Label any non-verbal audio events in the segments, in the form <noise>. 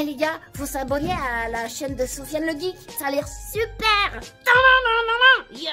Eh, les gars, faut s'abonner à la chaîne de Sofiane le Geek, ça a l'air super yeah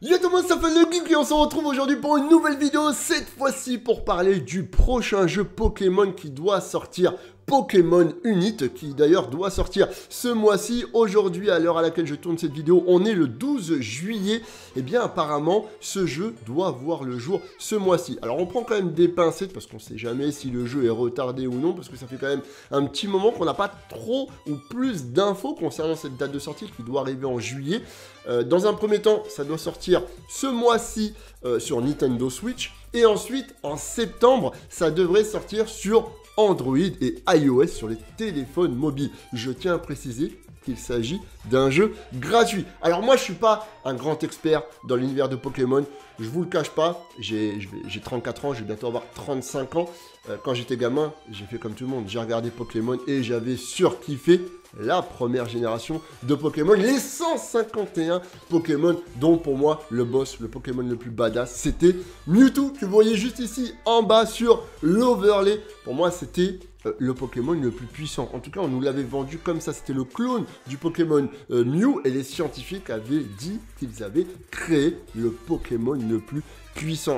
Yo tout le monde, ça fait le et on se retrouve aujourd'hui pour une nouvelle vidéo, cette fois-ci pour parler du prochain jeu Pokémon qui doit sortir Pokémon Unit qui d'ailleurs doit sortir ce mois-ci. Aujourd'hui, à l'heure à laquelle je tourne cette vidéo, on est le 12 juillet. Et eh bien apparemment, ce jeu doit voir le jour ce mois-ci. Alors on prend quand même des pincettes parce qu'on sait jamais si le jeu est retardé ou non parce que ça fait quand même un petit moment qu'on n'a pas trop ou plus d'infos concernant cette date de sortie qui doit arriver en juillet. Euh, dans un premier temps, ça doit sortir ce mois-ci euh, sur Nintendo Switch. Et ensuite, en septembre, ça devrait sortir sur Android et iOS sur les téléphones mobiles. Je tiens à préciser qu'il s'agit d'un jeu gratuit. Alors moi je suis pas un grand expert dans l'univers de Pokémon, je vous le cache pas, j'ai 34 ans, je vais bientôt avoir 35 ans, euh, quand j'étais gamin, j'ai fait comme tout le monde. J'ai regardé Pokémon et j'avais surkiffé la première génération de Pokémon. Les 151 Pokémon, dont pour moi, le boss, le Pokémon le plus badass, c'était Mewtwo, que vous voyez juste ici en bas sur l'overlay. Pour moi, c'était euh, le Pokémon le plus puissant. En tout cas, on nous l'avait vendu comme ça. C'était le clone du Pokémon euh, Mew et les scientifiques avaient dit qu'ils avaient créé le Pokémon le plus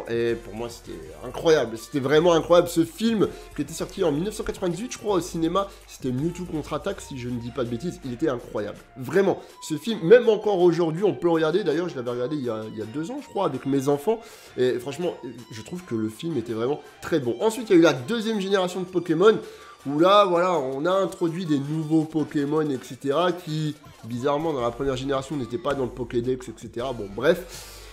et pour moi, c'était incroyable. C'était vraiment incroyable. Ce film qui était sorti en 1998, je crois, au cinéma, c'était Mewtwo contre-attaque, si je ne dis pas de bêtises. Il était incroyable. Vraiment. Ce film, même encore aujourd'hui, on peut regarder. D'ailleurs, je l'avais regardé il y, a, il y, a, deux ans, je crois, avec mes enfants. Et franchement, je trouve que le film était vraiment très bon. Ensuite, il y a eu la deuxième génération de Pokémon. Où là, voilà, on a introduit des nouveaux Pokémon, etc., qui, bizarrement, dans la première génération, n'étaient pas dans le Pokédex, etc. Bon, bref.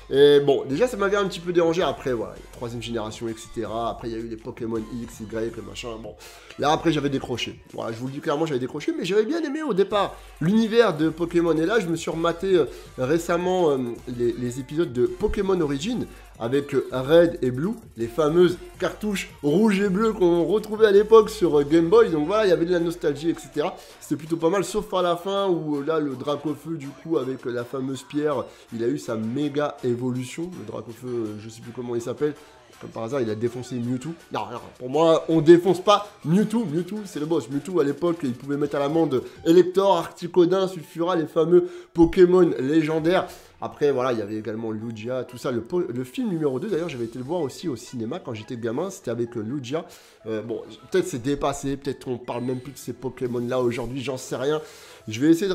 Et bon, déjà, ça m'avait un petit peu dérangé. Après, voilà, troisième génération, etc. Après, il y a eu les Pokémon X, Y, et machin. Bon, là, après, j'avais décroché. Voilà, je vous le dis clairement, j'avais décroché, mais j'avais bien aimé au départ l'univers de Pokémon. Et là, je me suis rematé euh, récemment euh, les, les, épisodes de Pokémon Origin avec Red et Blue, les fameuses cartouches rouges et bleues qu'on retrouvait à l'époque sur Game Boy. Donc voilà, il y avait de la nostalgie, etc. C'était plutôt pas mal, sauf à la fin où euh, là, le Dracofeu, du coup, avec la fameuse pierre, il a eu sa méga évolution. Le Dracofeu, euh, je sais plus comment il s'appelle, comme par hasard, il a défoncé Mewtwo. Non, non, pour moi, on défonce pas Mewtwo. Mewtwo, c'est le boss. Mewtwo, à l'époque, il pouvait mettre à l'amende Elector, Arcticodin, Sulfura, les fameux Pokémon légendaires. Après, voilà, il y avait également Lugia, tout ça. Le, film numéro 2, d'ailleurs, j'avais été le voir aussi au cinéma quand j'étais gamin. C'était avec euh, Lugia. Euh, bon, peut-être c'est dépassé, peut-être on parle même plus de ces Pokémon-là aujourd'hui, j'en sais rien. Je vais essayer de,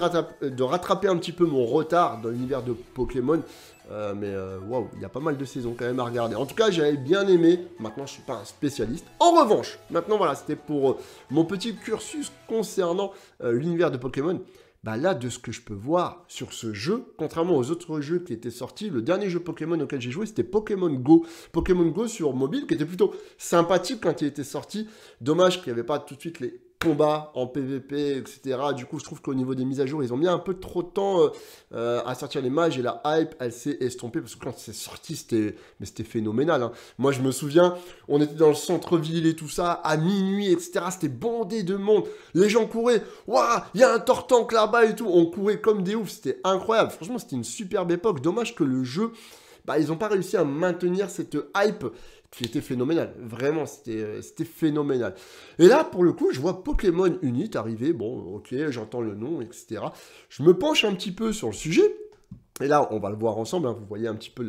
rattraper, un petit peu mon retard dans l'univers de Pokémon. Euh, mais waouh, il y a pas mal de saisons quand même à regarder. En tout cas, j'avais bien aimé. Maintenant, je suis pas un spécialiste. En revanche, maintenant, voilà, c'était pour mon petit cursus concernant l'univers de Pokémon bah là, de ce que je peux voir sur ce jeu, contrairement aux autres jeux qui étaient sortis, le dernier jeu Pokémon auquel j'ai joué, c'était Pokémon Go. Pokémon Go sur mobile, qui était plutôt sympathique quand il était sorti. Dommage qu'il n'y avait pas tout de suite les combat en PVP, etc. Du coup, je trouve qu'au niveau des mises à jour, ils ont mis un peu trop de temps euh, à sortir les mages et la hype, elle s'est estompée parce que quand c'est sorti, c'était mais c'était phénoménal. Hein. Moi, je me souviens, on était dans le centre-ville et tout ça à minuit, etc. C'était bondé de monde. Les gens couraient. Waouh, il y a un tortank là-bas et tout. On courait comme des oufs. C'était incroyable. Franchement, c'était une superbe époque. Dommage que le jeu bah, ils n'ont pas réussi à maintenir cette hype qui était phénoménal. Vraiment, euh, c'était phénoménal. Et là, pour le coup, je vois Pokémon Unit arriver. Bon, ok, j'entends le nom, etc. Je me penche un petit peu sur le sujet. Et là, on va le voir ensemble. Hein. Vous voyez un petit peu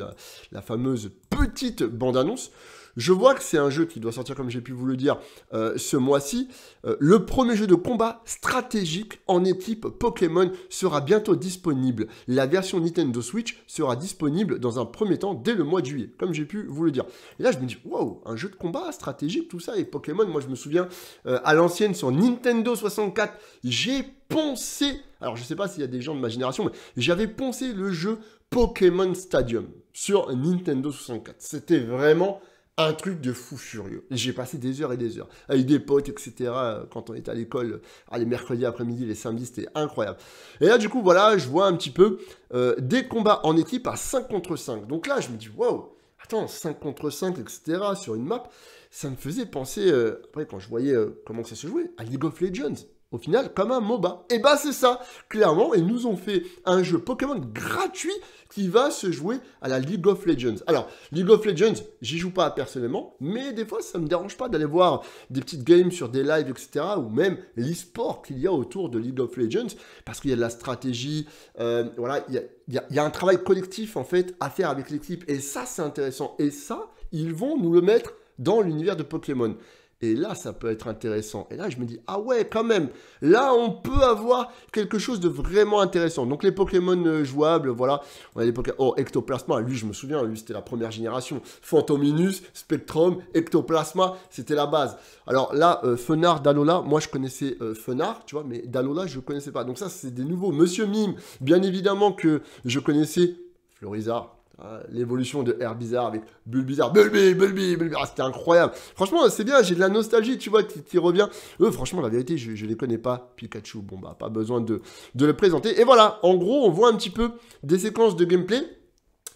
la fameuse petite bande-annonce. Je vois que c'est un jeu qui doit sortir, comme j'ai pu vous le dire, euh, ce mois-ci. Euh, le premier jeu de combat stratégique en équipe Pokémon sera bientôt disponible. La version Nintendo Switch sera disponible dans un premier temps dès le mois de juillet, comme j'ai pu vous le dire. Et là, je me dis, wow, un jeu de combat stratégique, tout ça, et Pokémon, moi je me souviens, euh, à l'ancienne, sur Nintendo 64, j'ai poncé, alors je sais pas s'il y a des gens de ma génération, mais j'avais poncé le jeu Pokémon Stadium sur Nintendo 64. C'était vraiment un truc de fou furieux. J'ai passé des heures et des heures avec des potes, etc. Quand on était à l'école, les mercredis après-midi, les samedis, c'était incroyable. Et là, du coup, voilà, je vois un petit peu euh, des combats en équipe à 5 contre 5. Donc là, je me dis, waouh, attends, 5 contre 5, etc. sur une map, ça me faisait penser, euh, après, quand je voyais euh, comment ça se jouait, à League of Legends au final comme un MOBA. Et bah c'est ça, clairement, ils nous ont fait un jeu Pokémon gratuit qui va se jouer à la League of Legends. Alors, League of Legends, j'y joue pas personnellement, mais des fois ça me dérange pas d'aller voir des petites games sur des lives, etc. ou même l'e-sport qu'il y a autour de League of Legends, parce qu'il y a de la stratégie, euh, voilà, il y a, y a un travail collectif en fait à faire avec l'équipe. Et ça c'est intéressant. Et ça, ils vont nous le mettre dans l'univers de Pokémon. Et là, ça peut être intéressant. Et là, je me dis, ah ouais, quand même, là, on peut avoir quelque chose de vraiment intéressant. Donc, les Pokémon euh, jouables, voilà. On a Pokémon. Oh, Ectoplasma, lui, je me souviens, lui, c'était la première génération. Phantominus, Spectrum, Ectoplasma, c'était la base. Alors là, euh, Fenard, Dalola, moi, je connaissais euh, Fenard, tu vois, mais Dalola, je ne connaissais pas. Donc, ça, c'est des nouveaux. Monsieur Mime, bien évidemment que je connaissais Florizard ah, l'évolution de Air Bizarre avec Bulbizarre, Bulbi, Bulbi, Bulbi, ah, c'était incroyable. Franchement, c'est bien, j'ai de la nostalgie, tu vois, qui, revient. Eux, franchement, la vérité, je, ne les connais pas. Pikachu, bon bah, pas besoin de, de le présenter. Et voilà, en gros, on voit un petit peu des séquences de gameplay.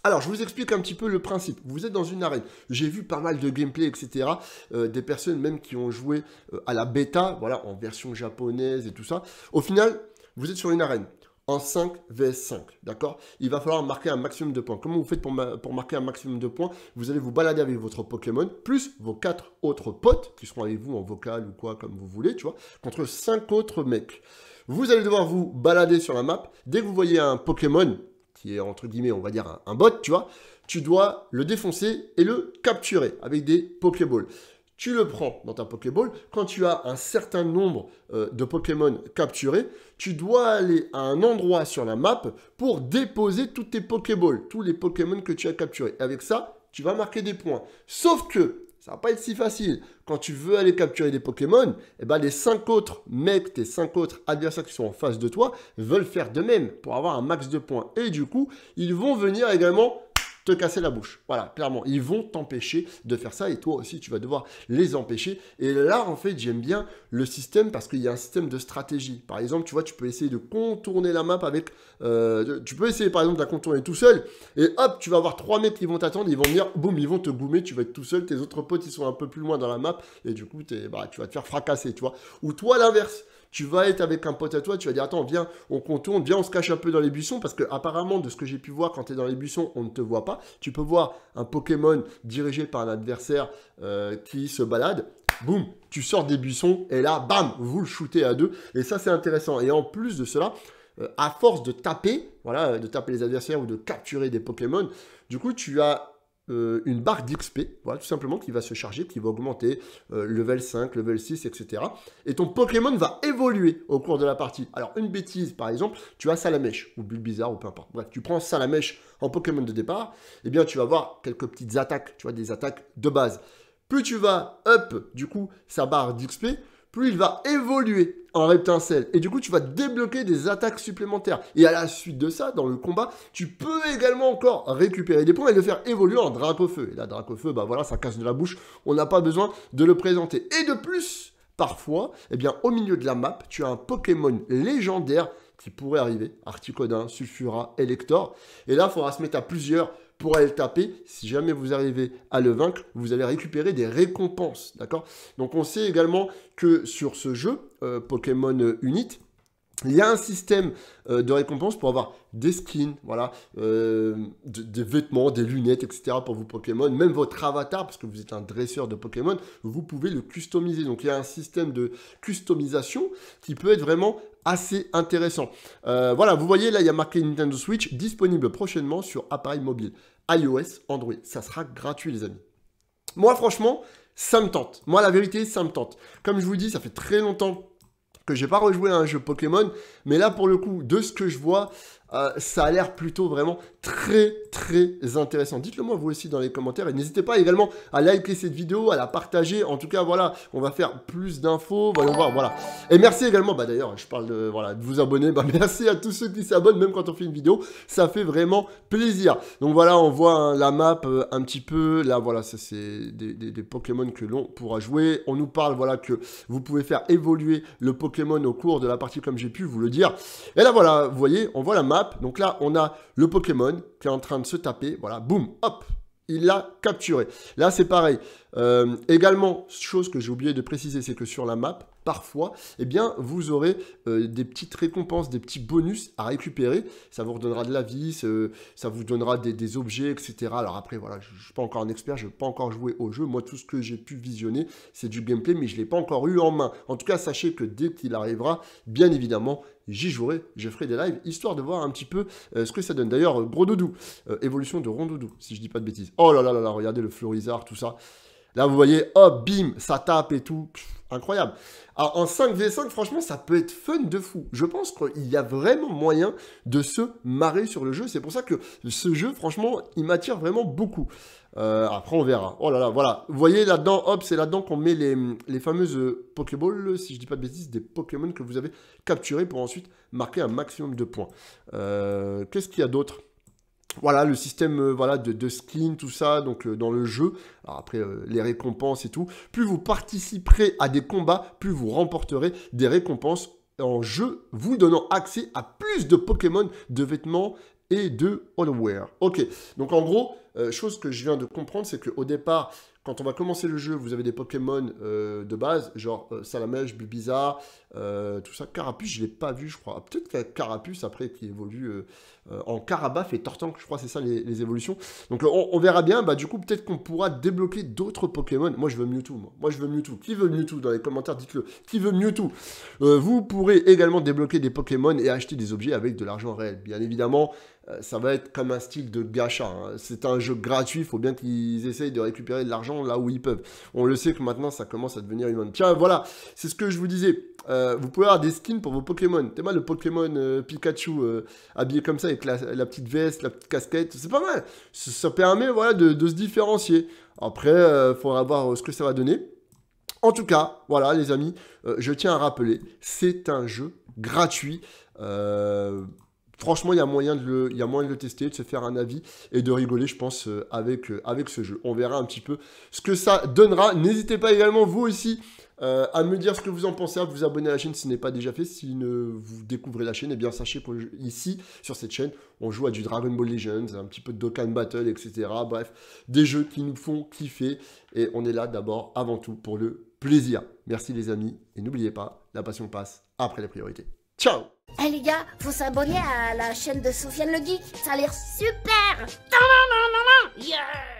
Alors, je vous explique un petit peu le principe. Vous êtes dans une arène. J'ai vu pas mal de gameplay, etc. Euh, des personnes même qui ont joué euh, à la bêta, voilà, en version japonaise et tout ça. Au final, vous êtes sur une arène en 5 vs 5. D'accord Il va falloir marquer un maximum de points. Comment vous faites pour, marquer un maximum de points Vous allez vous balader avec votre Pokémon, plus vos quatre autres potes, qui seront avec vous en vocal ou quoi, comme vous voulez, tu vois, contre cinq autres mecs. Vous allez devoir vous balader sur la map. Dès que vous voyez un Pokémon, qui est entre guillemets, on va dire un, un bot, tu vois, tu dois le défoncer et le capturer avec des Pokéballs tu le prends dans ta Pokéball. Quand tu as un certain nombre euh, de Pokémon capturés, tu dois aller à un endroit sur la map pour déposer tous tes Pokéballs, tous les Pokémon que tu as capturés. Avec ça, tu vas marquer des points. Sauf que ça va pas être si facile. Quand tu veux aller capturer des Pokémon, eh ben les cinq autres mecs, tes cinq autres adversaires qui sont en face de toi, veulent faire de même pour avoir un max de points. Et du coup, ils vont venir également casser la bouche. Voilà, clairement, ils vont t'empêcher de faire ça et toi aussi tu vas devoir les empêcher. Et là, en fait, j'aime bien le système parce qu'il y a un système de stratégie. Par exemple, tu vois, tu peux essayer de contourner la map avec... Euh, tu peux essayer, par exemple, de la contourner tout seul et hop, tu vas avoir trois mecs qui vont t'attendre, ils vont venir, boum, ils vont te boomer, tu vas être tout seul, tes autres potes, ils sont un peu plus loin dans la map et du coup, es, bah, tu vas te faire fracasser, tu vois. Ou toi, l'inverse tu vas être avec un pote à toi, tu vas dire attends, viens, on contourne, viens, on se cache un peu dans les buissons, parce que apparemment, de ce que j'ai pu voir quand tu es dans les buissons, on ne te voit pas. Tu peux voir un Pokémon dirigé par un adversaire euh, qui se balade. Boum, tu sors des buissons et là, bam, vous le shootez à deux. Et ça, c'est intéressant. Et en plus de cela, euh, à force de taper, voilà, de taper les adversaires ou de capturer des Pokémon, du coup, tu as euh, une barre d'XP, voilà, tout simplement, qui va se charger, qui va augmenter, euh, level 5, level 6, etc. Et ton Pokémon va évoluer au cours de la partie. Alors, une bêtise, par exemple, tu as Salamèche, ou Bulbizarre, ou peu importe. Bref, tu prends Salamèche en Pokémon de départ, et eh bien, tu vas voir quelques petites attaques, tu vois, des attaques de base. Plus tu vas up, du coup, sa barre d'XP, plus il va évoluer en reptincelle. Et du coup, tu vas débloquer des attaques supplémentaires. Et à la suite de ça, dans le combat, tu peux également encore récupérer des points et le faire évoluer en Dracofeu. feu. Et là, Dracofeu, feu, bah voilà, ça casse de la bouche. On n'a pas besoin de le présenter. Et de plus, parfois, eh bien, au milieu de la map, tu as un Pokémon légendaire qui pourrait arriver. Articodin, Sulfura, Elector. Et là, il faudra se mettre à plusieurs pour aller le taper. Si jamais vous arrivez à le vaincre, vous allez récupérer des récompenses, d'accord Donc on sait également que sur ce jeu, euh, Pokémon Unite, il y a un système euh, de récompense pour avoir des skins, voilà, euh, des vêtements, des lunettes, etc. pour vos Pokémon. Même votre avatar, parce que vous êtes un dresseur de Pokémon, vous pouvez le customiser. Donc il y a un système de customisation qui peut être vraiment assez intéressant. Euh, voilà, vous voyez là, il y a marqué Nintendo Switch disponible prochainement sur appareil mobile, iOS, Android. Ça sera gratuit, les amis. Moi, franchement, ça me tente. Moi, la vérité, ça me tente. Comme je vous dis, ça fait très longtemps que j'ai pas rejoué à un jeu Pokémon, mais là pour le coup, de ce que je vois, euh, ça a l'air plutôt vraiment très très intéressant. Dites-le moi vous aussi dans les commentaires et n'hésitez pas également à liker cette vidéo, à la partager. En tout cas, voilà, on va faire plus d'infos. Voyons voir, voilà. Et merci également, bah d'ailleurs, je parle de, voilà, de vous abonner. Bah, <laughs> merci à tous ceux qui s'abonnent, même quand on fait une vidéo, ça fait vraiment plaisir. Donc voilà, on voit hein, la map euh, un petit peu. Là, voilà, ça c'est des, des Pokémon que l'on pourra jouer. On nous parle, voilà, que vous pouvez faire évoluer le Pokémon au cours de la partie comme j'ai pu vous le dire. Et là, voilà, vous voyez, on voit la map donc là, on a le Pokémon qui est en train de se taper. Voilà, boum, hop, il l'a capturé. Là, c'est pareil. Euh, également, chose que j'ai oublié de préciser, c'est que sur la map, parfois, eh bien, vous aurez euh, des petites récompenses, des petits bonus à récupérer. Ça vous redonnera de la vie, euh, ça, vous donnera des, objets, etc. Alors après, voilà, je ne suis pas encore un expert, je n'ai pas encore jouer au jeu. Moi, tout ce que j'ai pu visionner, c'est du gameplay, mais je ne l'ai pas encore eu en main. En tout cas, sachez que dès qu'il arrivera, bien évidemment, j'y jouerai, je ferai des lives, histoire de voir un petit peu euh, ce que ça donne. D'ailleurs, euh, gros doudou, euh, évolution de rondoudou, si je dis pas de bêtises. Oh là là là regardez le florizard, tout ça. Là, vous voyez, hop, oh, bim, ça tape et tout. incroyable. Alors, en 5v5, franchement, ça peut être fun de fou. Je pense qu'il y a vraiment moyen de se marrer sur le jeu. C'est pour ça que ce jeu, franchement, il m'attire vraiment beaucoup. Euh, après, on verra. Oh là là, voilà. Vous voyez là-dedans, hop, c'est là-dedans qu'on met les, les fameuses Pokéballs, si je dis pas de bêtises, des Pokémon que vous avez capturés pour ensuite marquer un maximum de points. Euh, qu'est-ce qu'il y a d'autre voilà le système euh, voilà de, de, skin tout ça donc dans le jeu après les récompenses et tout plus vous participerez à des combats plus vous remporterez des récompenses en jeu vous donnant accès à plus de Pokémon de vêtements et de Holloware. Ok, donc en gros, euh, chose que je viens de comprendre, c'est qu'au départ, quand on va commencer le jeu, vous avez des Pokémon euh, de base, genre euh, Salamèche, Bubiza, tout ça. Carapuce, je ne l'ai pas vu, je crois. Ah, peut-être qu'il y a Carapuce après qui évolue euh, en Karabakh et Tortank, je crois, c'est ça les, évolutions. Donc on, verra bien, bah du coup peut-être qu'on pourra débloquer d'autres Pokémon. Moi je veux Mewtwo, moi. Moi je veux Mewtwo. Qui veut Mewtwo Dans les commentaires, dites-le. Qui veut Mewtwo euh, Vous pourrez également débloquer des Pokémon et acheter des objets avec de l'argent réel. Bien évidemment, euh, ça va être comme un style de gacha. Hein. C'est un jeu gratuit, il faut bien qu'ils essayent de récupérer de l'argent là où ils peuvent. On le sait que maintenant ça commence à devenir humain. Tiens, voilà, c'est ce que je vous disais. Euh, vous pouvez avoir des skins pour vos Pokémon. T'es mal le Pokémon euh, Pikachu euh, habillé comme ça avec la, petite veste, la petite casquette, c'est pas mal. Ça, permet voilà de, se différencier. Après, il faudra voir ce que ça va donner. En tout cas, voilà les amis, je tiens à rappeler, c'est un jeu gratuit. Franchement, il y, a moyen de le, il y a moyen de le tester, de se faire un avis et de rigoler, je pense, avec, avec ce jeu. On verra un petit peu ce que ça donnera. N'hésitez pas également, vous aussi, euh, à me dire ce que vous en pensez, à vous abonner à la chaîne si ce n'est pas déjà fait. Si ne vous découvrez la chaîne, et eh bien sachez qu'ici, sur cette chaîne, on joue à du Dragon Ball Legends, un petit peu de Dokkan Battle, etc. Bref, des jeux qui nous font kiffer. Et on est là d'abord, avant tout, pour le plaisir. Merci les amis, et n'oubliez pas, la passion passe après la priorité. Ciao Eh les gars, faut s'abonner à la chaîne de Sofiane le Geek, ça a l'air super Yeah